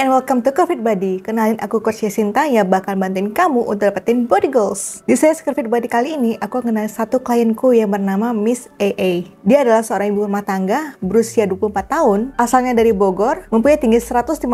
and welcome to CrossFit Body. Kenalin aku Coach Yasinta yang bakal bantuin kamu untuk dapetin body goals. Di sesi CrossFit Body kali ini, aku kenal satu klienku yang bernama Miss AA. Dia adalah seorang ibu rumah tangga berusia 24 tahun, asalnya dari Bogor, mempunyai tinggi 155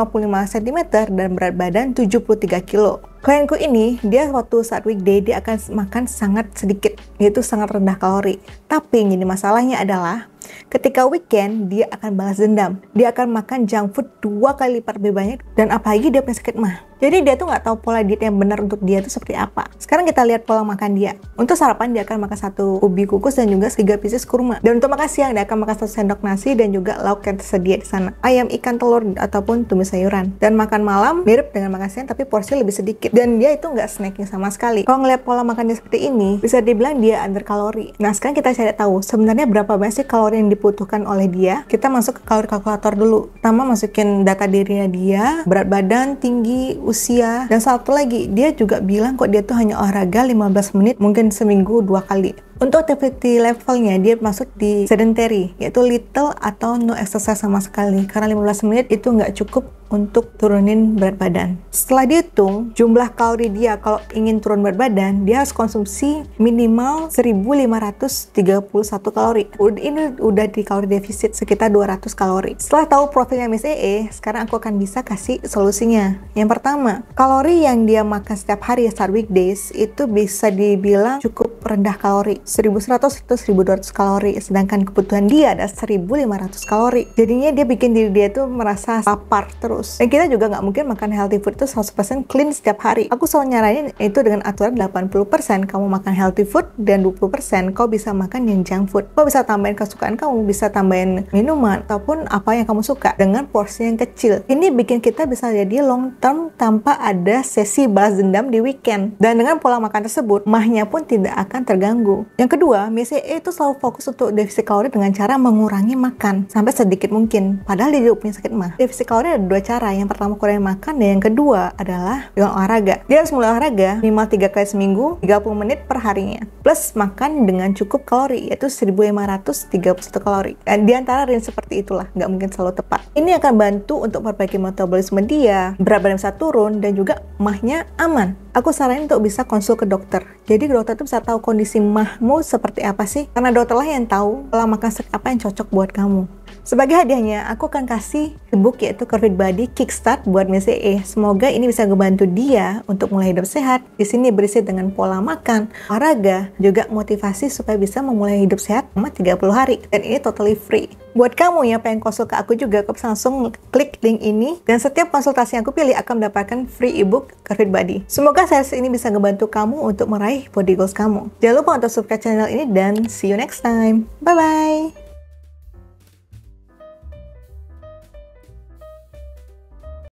cm dan berat badan 73 kg. Klienku ini, dia waktu saat weekday dia akan makan sangat sedikit, yaitu sangat rendah kalori. Tapi yang jadi masalahnya adalah ketika weekend dia akan balas dendam dia akan makan junk food dua kali lipat lebih banyak dan apalagi dia punya sakit mah jadi dia tuh nggak tahu pola diet yang benar untuk dia tuh seperti apa sekarang kita lihat pola makan dia untuk sarapan dia akan makan satu ubi kukus dan juga tiga pieces kurma dan untuk makan siang dia akan makan satu sendok nasi dan juga lauk yang tersedia di sana ayam ikan telur ataupun tumis sayuran dan makan malam mirip dengan makan siang tapi porsi lebih sedikit dan dia itu nggak snacking sama sekali kalau ngeliat pola makannya seperti ini bisa dibilang dia under kalori nah sekarang kita cari tahu sebenarnya berapa banyak sih kalori yang yang dibutuhkan oleh dia, kita masuk ke kalkulator dulu. Pertama masukin data dirinya dia, berat badan, tinggi, usia, dan satu lagi dia juga bilang kok dia tuh hanya olahraga 15 menit mungkin seminggu dua kali. Untuk activity levelnya dia masuk di sedentary, yaitu little atau no exercise sama sekali. Karena 15 menit itu nggak cukup untuk turunin berat badan. Setelah dihitung jumlah kalori dia kalau ingin turun berat badan, dia harus konsumsi minimal 1531 kalori. Ini udah di kalori defisit sekitar 200 kalori. Setelah tahu profilnya Miss EE, sekarang aku akan bisa kasih solusinya. Yang pertama, kalori yang dia makan setiap hari saat weekdays itu bisa dibilang cukup rendah kalori, 1100 atau 1200 kalori, sedangkan kebutuhan dia ada 1500 kalori. Jadinya dia bikin diri dia tuh merasa lapar terus terus. Dan kita juga nggak mungkin makan healthy food itu 100% clean setiap hari. Aku selalu nyaranin itu dengan aturan 80% kamu makan healthy food dan 20% kau bisa makan yang junk food. Kau bisa tambahin kesukaan kamu, bisa tambahin minuman ataupun apa yang kamu suka dengan porsi yang kecil. Ini bikin kita bisa jadi long term tanpa ada sesi balas dendam di weekend. Dan dengan pola makan tersebut, mahnya pun tidak akan terganggu. Yang kedua, MCE itu selalu fokus untuk defisit kalori dengan cara mengurangi makan sampai sedikit mungkin. Padahal dia punya sakit mah. Defisit kalori ada dua cara. Yang pertama kurangin makan dan yang kedua adalah dengan olahraga. Dia harus mulai olahraga minimal 3 kali seminggu, 30 menit per harinya. Plus makan dengan cukup kalori yaitu 1531 kalori. Dan di antara range seperti itulah, nggak mungkin selalu tepat. Ini akan bantu untuk memperbaiki metabolisme dia, berat badan bisa turun dan juga mahnya aman aku saranin untuk bisa konsul ke dokter. Jadi dokter itu bisa tahu kondisi mahmu seperti apa sih, karena dokterlah yang tahu pola makan apa yang cocok buat kamu. Sebagai hadiahnya, aku akan kasih e-book yaitu Curvy Body Kickstart buat Miss E. e. Semoga ini bisa membantu dia untuk mulai hidup sehat. Di sini berisi dengan pola makan, olahraga, juga motivasi supaya bisa memulai hidup sehat selama 30 hari. Dan ini totally free. Buat kamu yang pengen konsul ke aku juga, kamu langsung klik link ini dan setiap konsultasi yang aku pilih akan mendapatkan free ebook Curvy Body. Semoga series ini bisa membantu kamu untuk meraih body goals kamu. Jangan lupa untuk subscribe channel ini dan see you next time. Bye bye.